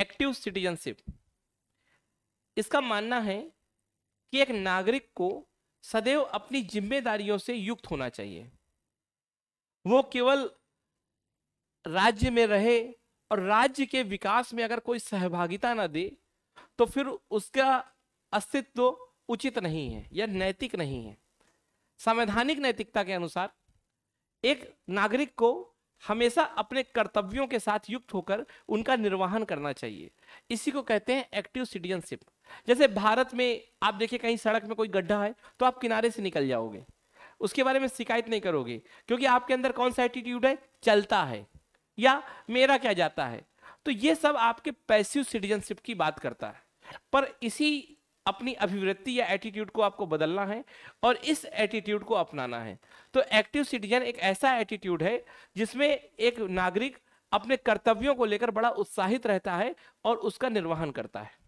active citizenship इसका मानना है कि एक नागरिक को सदैव अपनी जिम्मेदारियों से युक्त होना चाहिए वो केवल राज्य में रहे और राज्य के विकास में अगर कोई सहभागिता ना दे तो फिर उसका अस्तित्व उचित नहीं है या नैतिक नहीं है संवैधानिक नैतिकता के अनुसार एक नागरिक को हमेशा अपने कर्तव्यों के साथ युक्त होकर उनका निर्वहन करना चाहिए इसी को कहते हैं एक्टिव सिटीजनशिप जैसे भारत में आप देखिए कहीं सड़क में कोई गड्ढा है तो आप किनारे से निकल जाओगे उसके बारे में शिकायत नहीं करोगे क्योंकि आपके अंदर कौन सा एटीट्यूड है चलता है या मेरा क्या जाता है तो ये सब आपके पैसिव सिटीजनशिप की बात करता है पर इसी अपनी अभिवृत्ति या एटीट्यूड को आपको बदलना है और इस एटीट्यूड को अपनाना है तो एक्टिव सिटीजन एक ऐसा एटीट्यूड है जिसमें एक नागरिक अपने कर्तव्यों को लेकर बड़ा उत्साहित रहता है और उसका निर्वहन करता है